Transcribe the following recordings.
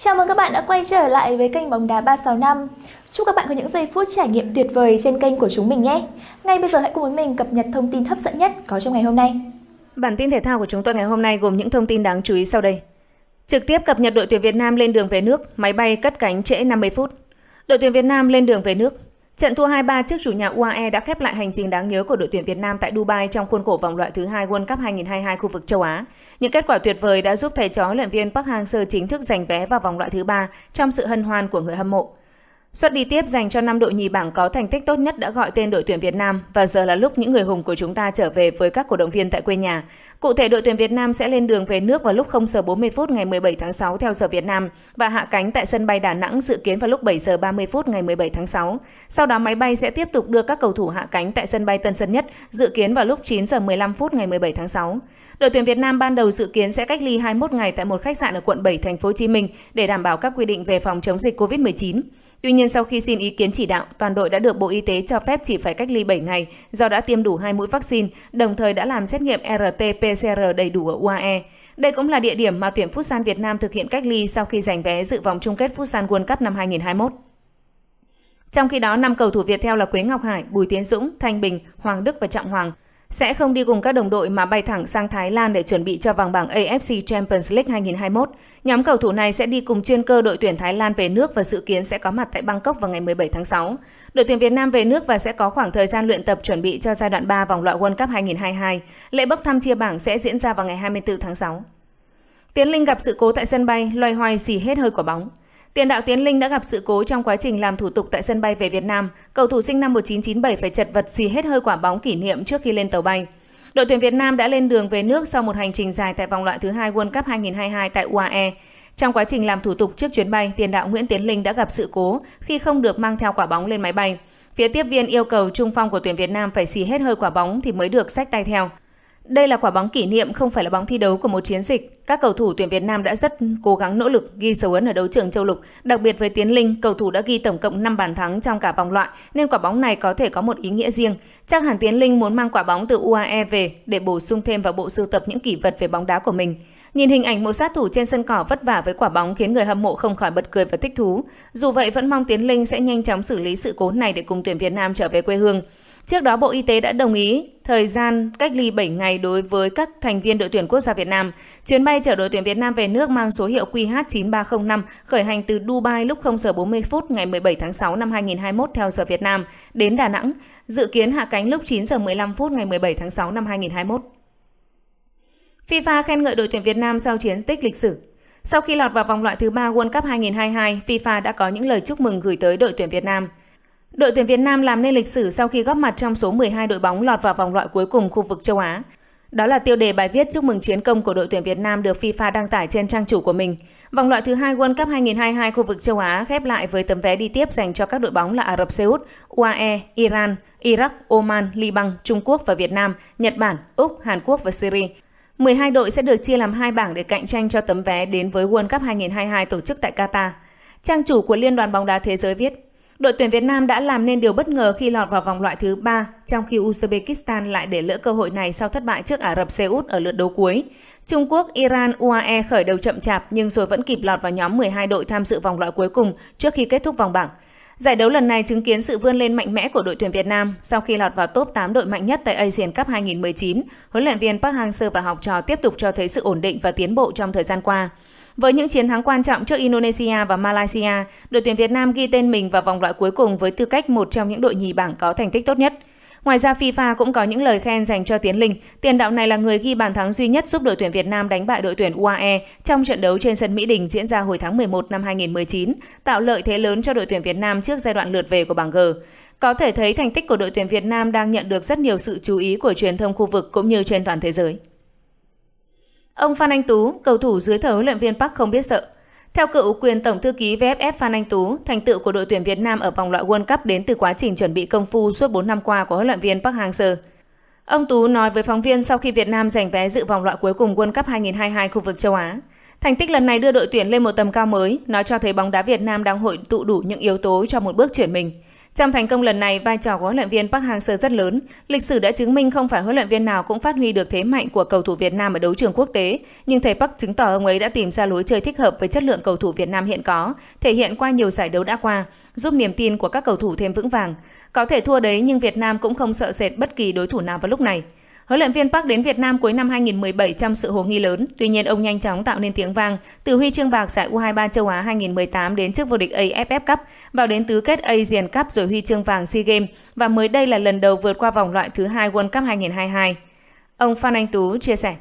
Chào mừng các bạn đã quay trở lại với kênh bóng đá 365. Chúc các bạn có những giây phút trải nghiệm tuyệt vời trên kênh của chúng mình nhé. Ngay bây giờ hãy cùng với mình cập nhật thông tin hấp dẫn nhất có trong ngày hôm nay. Bản tin thể thao của chúng tôi ngày hôm nay gồm những thông tin đáng chú ý sau đây. Trực tiếp cập nhật đội tuyển Việt Nam lên đường về nước, máy bay cất cánh trễ 50 phút. Đội tuyển Việt Nam lên đường về nước, Trận thua 2-3 trước chủ nhà UAE đã khép lại hành trình đáng nhớ của đội tuyển Việt Nam tại Dubai trong khuôn khổ vòng loại thứ hai World Cup 2022 khu vực châu Á. Những kết quả tuyệt vời đã giúp thầy chó luyện viên Park Hang-seo chính thức giành vé vào vòng loại thứ ba trong sự hân hoan của người hâm mộ. Suất đi tiếp dành cho năm đội nhì bảng có thành tích tốt nhất đã gọi tên đội tuyển Việt Nam và giờ là lúc những người hùng của chúng ta trở về với các cổ động viên tại quê nhà. Cụ thể đội tuyển Việt Nam sẽ lên đường về nước vào lúc 0 giờ 40 phút ngày 17 tháng 6 theo giờ Việt Nam và hạ cánh tại sân bay Đà Nẵng dự kiến vào lúc 7 giờ 30 phút ngày 17 tháng 6. Sau đó máy bay sẽ tiếp tục đưa các cầu thủ hạ cánh tại sân bay Tân Sơn Nhất dự kiến vào lúc 9 giờ 15 phút ngày 17 tháng 6. Đội tuyển Việt Nam ban đầu dự kiến sẽ cách ly 21 ngày tại một khách sạn ở quận 7 thành phố Hồ Chí Minh để đảm bảo các quy định về phòng chống dịch COVID-19. Tuy nhiên sau khi xin ý kiến chỉ đạo, toàn đội đã được Bộ Y tế cho phép chỉ phải cách ly 7 ngày do đã tiêm đủ 2 mũi vaccine, đồng thời đã làm xét nghiệm RT-PCR đầy đủ ở UAE. Đây cũng là địa điểm mà tuyển Futsal Việt Nam thực hiện cách ly sau khi giành vé dự vòng chung kết Futsal World Cup năm 2021. Trong khi đó, năm cầu thủ Việt theo là Quế Ngọc Hải, Bùi Tiến Dũng, Thanh Bình, Hoàng Đức và Trọng Hoàng – sẽ không đi cùng các đồng đội mà bay thẳng sang Thái Lan để chuẩn bị cho vòng bảng AFC Champions League 2021. Nhóm cầu thủ này sẽ đi cùng chuyên cơ đội tuyển Thái Lan về nước và dự kiến sẽ có mặt tại Bangkok vào ngày 17 tháng 6. Đội tuyển Việt Nam về nước và sẽ có khoảng thời gian luyện tập chuẩn bị cho giai đoạn 3 vòng loại World Cup 2022. Lễ bốc thăm chia bảng sẽ diễn ra vào ngày 24 tháng 6. Tiến Linh gặp sự cố tại sân bay, loay hoay gì hết hơi quả bóng. Tiền đạo Tiến Linh đã gặp sự cố trong quá trình làm thủ tục tại sân bay về Việt Nam. Cầu thủ sinh năm 1997 phải chật vật xì hết hơi quả bóng kỷ niệm trước khi lên tàu bay. Đội tuyển Việt Nam đã lên đường về nước sau một hành trình dài tại vòng loại thứ hai World Cup 2022 tại UAE. Trong quá trình làm thủ tục trước chuyến bay, tiền đạo Nguyễn Tiến Linh đã gặp sự cố khi không được mang theo quả bóng lên máy bay. Phía tiếp viên yêu cầu trung phong của tuyển Việt Nam phải xì hết hơi quả bóng thì mới được sách tay theo. Đây là quả bóng kỷ niệm không phải là bóng thi đấu của một chiến dịch. Các cầu thủ tuyển Việt Nam đã rất cố gắng nỗ lực ghi dấu ấn ở đấu trường châu lục. Đặc biệt với Tiến Linh, cầu thủ đã ghi tổng cộng 5 bàn thắng trong cả vòng loại nên quả bóng này có thể có một ý nghĩa riêng. Chắc hẳn Tiến Linh muốn mang quả bóng từ UAE về để bổ sung thêm vào bộ sưu tập những kỷ vật về bóng đá của mình. Nhìn hình ảnh một sát thủ trên sân cỏ vất vả với quả bóng khiến người hâm mộ không khỏi bật cười và thích thú. Dù vậy vẫn mong Tiến Linh sẽ nhanh chóng xử lý sự cố này để cùng tuyển Việt Nam trở về quê hương. Trước đó, Bộ Y tế đã đồng ý thời gian cách ly 7 ngày đối với các thành viên đội tuyển quốc gia Việt Nam. Chuyến bay chở đội tuyển Việt Nam về nước mang số hiệu QH9305 khởi hành từ Dubai lúc 0 giờ 40 phút ngày 17 tháng 6 năm 2021 theo giờ Việt Nam đến Đà Nẵng, dự kiến hạ cánh lúc 9 giờ 15 phút ngày 17 tháng 6 năm 2021. FIFA khen ngợi đội tuyển Việt Nam sau chiến tích lịch sử. Sau khi lọt vào vòng loại thứ 3 World Cup 2022, FIFA đã có những lời chúc mừng gửi tới đội tuyển Việt Nam. Đội tuyển Việt Nam làm nên lịch sử sau khi góp mặt trong số 12 đội bóng lọt vào vòng loại cuối cùng khu vực châu Á. Đó là tiêu đề bài viết chúc mừng chiến công của đội tuyển Việt Nam được FIFA đăng tải trên trang chủ của mình. Vòng loại thứ hai World Cup 2022 khu vực châu Á khép lại với tấm vé đi tiếp dành cho các đội bóng là Ả Rập Xê Út, UAE, Iran, Iraq, Oman, Liban, Trung Quốc và Việt Nam, Nhật Bản, Úc, Hàn Quốc và Syria. 12 đội sẽ được chia làm hai bảng để cạnh tranh cho tấm vé đến với World Cup 2022 tổ chức tại Qatar. Trang chủ của Liên đoàn bóng đá thế giới viết, Đội tuyển Việt Nam đã làm nên điều bất ngờ khi lọt vào vòng loại thứ 3, trong khi Uzbekistan lại để lỡ cơ hội này sau thất bại trước Ả Rập Xê Út ở lượt đấu cuối. Trung Quốc, Iran, UAE khởi đầu chậm chạp nhưng rồi vẫn kịp lọt vào nhóm 12 đội tham dự vòng loại cuối cùng trước khi kết thúc vòng bảng. Giải đấu lần này chứng kiến sự vươn lên mạnh mẽ của đội tuyển Việt Nam sau khi lọt vào top 8 đội mạnh nhất tại Asian Cup 2019. Huấn luyện viên Park Hang-seo và học trò tiếp tục cho thấy sự ổn định và tiến bộ trong thời gian qua. Với những chiến thắng quan trọng trước Indonesia và Malaysia, đội tuyển Việt Nam ghi tên mình vào vòng loại cuối cùng với tư cách một trong những đội nhì bảng có thành tích tốt nhất. Ngoài ra FIFA cũng có những lời khen dành cho Tiến Linh. Tiền đạo này là người ghi bàn thắng duy nhất giúp đội tuyển Việt Nam đánh bại đội tuyển UAE trong trận đấu trên sân Mỹ Đình diễn ra hồi tháng 11 năm 2019, tạo lợi thế lớn cho đội tuyển Việt Nam trước giai đoạn lượt về của bảng G. Có thể thấy thành tích của đội tuyển Việt Nam đang nhận được rất nhiều sự chú ý của truyền thông khu vực cũng như trên toàn thế giới. Ông Phan Anh Tú, cầu thủ dưới thời huấn luyện viên Park không biết sợ. Theo cựu quyền tổng thư ký VFF Phan Anh Tú, thành tựu của đội tuyển Việt Nam ở vòng loại World Cup đến từ quá trình chuẩn bị công phu suốt 4 năm qua của huấn luyện viên Park Hang-seo. Ông Tú nói với phóng viên sau khi Việt Nam giành vé dự vòng loại cuối cùng World Cup 2022 khu vực châu Á. Thành tích lần này đưa đội tuyển lên một tầm cao mới, nó cho thấy bóng đá Việt Nam đang hội tụ đủ những yếu tố cho một bước chuyển mình. Trong thành công lần này, vai trò của huấn luyện viên Park Hang-seo rất lớn. Lịch sử đã chứng minh không phải huấn luyện viên nào cũng phát huy được thế mạnh của cầu thủ Việt Nam ở đấu trường quốc tế, nhưng thầy Park chứng tỏ ông ấy đã tìm ra lối chơi thích hợp với chất lượng cầu thủ Việt Nam hiện có, thể hiện qua nhiều giải đấu đã qua, giúp niềm tin của các cầu thủ thêm vững vàng. Có thể thua đấy nhưng Việt Nam cũng không sợ sệt bất kỳ đối thủ nào vào lúc này. Huấn luyện viên Park đến Việt Nam cuối năm 2017 trong sự hồ nghi lớn, tuy nhiên ông nhanh chóng tạo nên tiếng vang từ huy chương bạc giải U23 châu Á 2018 đến chức vô địch AFF Cup, vào đến tứ kết Asian Cup rồi huy chương vàng SEA Games và mới đây là lần đầu vượt qua vòng loại thứ hai World Cup 2022. Ông Phan Anh Tú chia sẻ.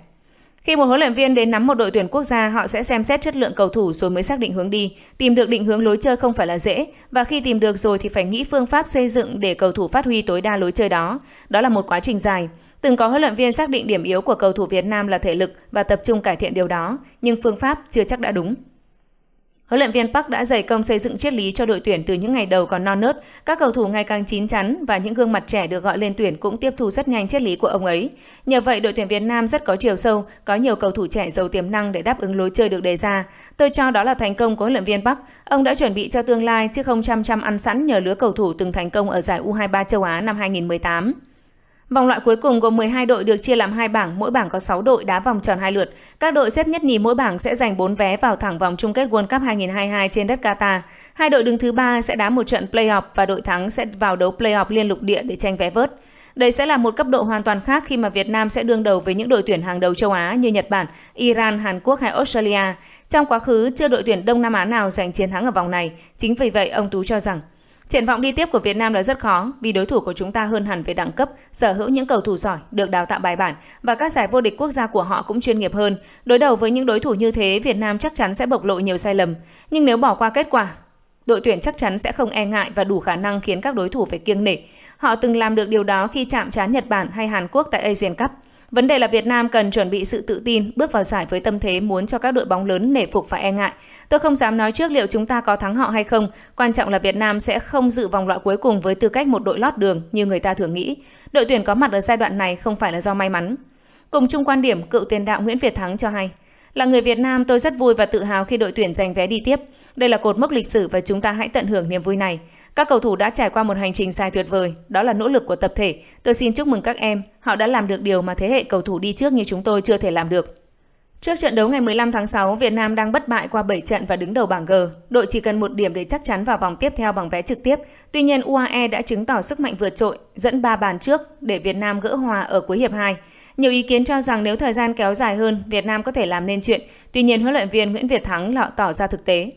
Khi một huấn luyện viên đến nắm một đội tuyển quốc gia, họ sẽ xem xét chất lượng cầu thủ rồi mới xác định hướng đi. Tìm được định hướng lối chơi không phải là dễ, và khi tìm được rồi thì phải nghĩ phương pháp xây dựng để cầu thủ phát huy tối đa lối chơi đó. Đó là một quá trình dài. Từng có huấn luyện viên xác định điểm yếu của cầu thủ Việt Nam là thể lực và tập trung cải thiện điều đó, nhưng phương pháp chưa chắc đã đúng. Huấn luyện viên Park đã dày công xây dựng triết lý cho đội tuyển từ những ngày đầu còn non nớt, các cầu thủ ngày càng chín chắn và những gương mặt trẻ được gọi lên tuyển cũng tiếp thu rất nhanh triết lý của ông ấy. Nhờ vậy đội tuyển Việt Nam rất có chiều sâu, có nhiều cầu thủ trẻ giàu tiềm năng để đáp ứng lối chơi được đề ra. Tôi cho đó là thành công của huấn luyện viên Park. Ông đã chuẩn bị cho tương lai chứ không chăm chăm ăn sẵn nhờ lứa cầu thủ từng thành công ở giải U23 châu Á năm 2018. Vòng loại cuối cùng gồm 12 đội được chia làm hai bảng, mỗi bảng có 6 đội đá vòng tròn hai lượt. Các đội xếp nhất nhì mỗi bảng sẽ giành 4 vé vào thẳng vòng chung kết World Cup 2022 trên đất Qatar. Hai đội đứng thứ ba sẽ đá một trận play-off và đội thắng sẽ vào đấu play-off liên lục địa để tranh vé vớt. Đây sẽ là một cấp độ hoàn toàn khác khi mà Việt Nam sẽ đương đầu với những đội tuyển hàng đầu châu Á như Nhật Bản, Iran, Hàn Quốc hay Australia. Trong quá khứ, chưa đội tuyển Đông Nam Á nào giành chiến thắng ở vòng này. Chính vì vậy, ông Tú cho rằng Triển vọng đi tiếp của Việt Nam là rất khó vì đối thủ của chúng ta hơn hẳn về đẳng cấp, sở hữu những cầu thủ giỏi, được đào tạo bài bản và các giải vô địch quốc gia của họ cũng chuyên nghiệp hơn. Đối đầu với những đối thủ như thế, Việt Nam chắc chắn sẽ bộc lộ nhiều sai lầm. Nhưng nếu bỏ qua kết quả, đội tuyển chắc chắn sẽ không e ngại và đủ khả năng khiến các đối thủ phải kiêng nể. Họ từng làm được điều đó khi chạm trán Nhật Bản hay Hàn Quốc tại Asian Cup. Vấn đề là Việt Nam cần chuẩn bị sự tự tin, bước vào giải với tâm thế muốn cho các đội bóng lớn nể phục và e ngại. Tôi không dám nói trước liệu chúng ta có thắng họ hay không, quan trọng là Việt Nam sẽ không dự vòng loại cuối cùng với tư cách một đội lót đường như người ta thường nghĩ. Đội tuyển có mặt ở giai đoạn này không phải là do may mắn. Cùng chung quan điểm, cựu tiền đạo Nguyễn Việt Thắng cho hay, là người Việt Nam tôi rất vui và tự hào khi đội tuyển giành vé đi tiếp. Đây là cột mốc lịch sử và chúng ta hãy tận hưởng niềm vui này. Các cầu thủ đã trải qua một hành trình dài tuyệt vời, đó là nỗ lực của tập thể. Tôi xin chúc mừng các em, họ đã làm được điều mà thế hệ cầu thủ đi trước như chúng tôi chưa thể làm được. Trước trận đấu ngày 15 tháng 6, Việt Nam đang bất bại qua 7 trận và đứng đầu bảng G. Đội chỉ cần một điểm để chắc chắn vào vòng tiếp theo bằng vé trực tiếp. Tuy nhiên, UAE đã chứng tỏ sức mạnh vượt trội, dẫn 3 bàn trước để Việt Nam gỡ hòa ở cuối hiệp 2. Nhiều ý kiến cho rằng nếu thời gian kéo dài hơn, Việt Nam có thể làm nên chuyện. Tuy nhiên, huấn luyện viên Nguyễn Việt Thắng lọ tỏ ra thực tế.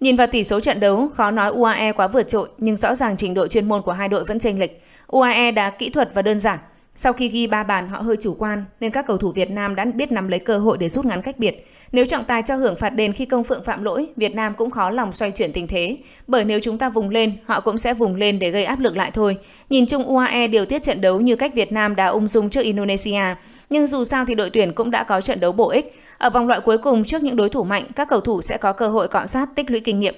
Nhìn vào tỷ số trận đấu, khó nói UAE quá vượt trội, nhưng rõ ràng trình độ chuyên môn của hai đội vẫn chênh lệch. UAE đá kỹ thuật và đơn giản. Sau khi ghi ba bàn họ hơi chủ quan nên các cầu thủ Việt Nam đã biết nắm lấy cơ hội để rút ngắn cách biệt. Nếu trọng tài cho hưởng phạt đền khi công phượng phạm lỗi, Việt Nam cũng khó lòng xoay chuyển tình thế, bởi nếu chúng ta vùng lên, họ cũng sẽ vùng lên để gây áp lực lại thôi. Nhìn chung UAE điều tiết trận đấu như cách Việt Nam đã ung dung trước Indonesia nhưng dù sao thì đội tuyển cũng đã có trận đấu bổ ích. Ở vòng loại cuối cùng trước những đối thủ mạnh, các cầu thủ sẽ có cơ hội cọ sát tích lũy kinh nghiệm.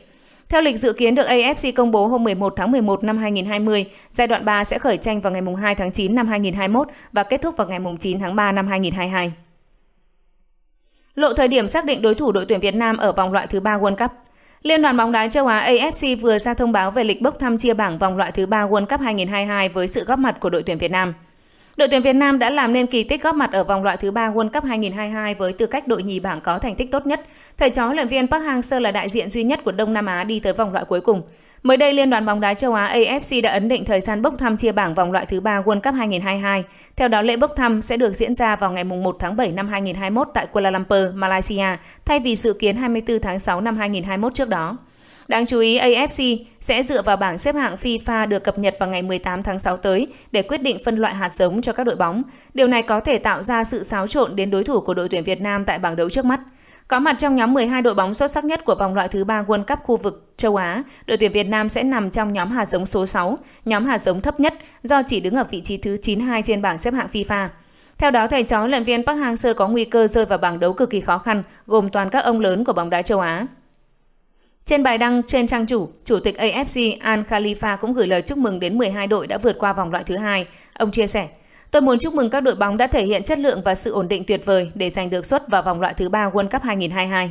Theo lịch dự kiến được AFC công bố hôm 11 tháng 11 năm 2020, giai đoạn 3 sẽ khởi tranh vào ngày 2 tháng 9 năm 2021 và kết thúc vào ngày 9 tháng 3 năm 2022. Lộ thời điểm xác định đối thủ đội tuyển Việt Nam ở vòng loại thứ 3 World Cup. Liên đoàn bóng đá châu Á AFC vừa ra thông báo về lịch bốc thăm chia bảng vòng loại thứ 3 World Cup 2022 với sự góp mặt của đội tuyển Việt Nam. Đội tuyển Việt Nam đã làm nên kỳ tích góp mặt ở vòng loại thứ ba World Cup 2022 với tư cách đội nhì bảng có thành tích tốt nhất. Thầy chó huấn luyện viên Park Hang-seo là đại diện duy nhất của Đông Nam Á đi tới vòng loại cuối cùng. Mới đây, Liên đoàn bóng đá châu Á AFC đã ấn định thời gian bốc thăm chia bảng vòng loại thứ ba World Cup 2022. Theo đó, lễ bốc thăm sẽ được diễn ra vào ngày 1 tháng 7 năm 2021 tại Kuala Lumpur, Malaysia, thay vì dự kiến 24 tháng 6 năm 2021 trước đó. Đáng chú ý, AFC sẽ dựa vào bảng xếp hạng FIFA được cập nhật vào ngày 18 tháng 6 tới để quyết định phân loại hạt giống cho các đội bóng. Điều này có thể tạo ra sự xáo trộn đến đối thủ của đội tuyển Việt Nam tại bảng đấu trước mắt. Có mặt trong nhóm 12 đội bóng xuất sắc nhất của vòng loại thứ 3 World Cup khu vực châu Á, đội tuyển Việt Nam sẽ nằm trong nhóm hạt giống số 6, nhóm hạt giống thấp nhất do chỉ đứng ở vị trí thứ 92 trên bảng xếp hạng FIFA. Theo đó, thầy chó luyện viên Park Hang-seo có nguy cơ rơi vào bảng đấu cực kỳ khó khăn, gồm toàn các ông lớn của bóng đá châu Á. Trên bài đăng trên trang chủ, Chủ tịch AFC Al Khalifa cũng gửi lời chúc mừng đến 12 đội đã vượt qua vòng loại thứ hai. Ông chia sẻ, Tôi muốn chúc mừng các đội bóng đã thể hiện chất lượng và sự ổn định tuyệt vời để giành được suất vào vòng loại thứ ba World Cup 2022.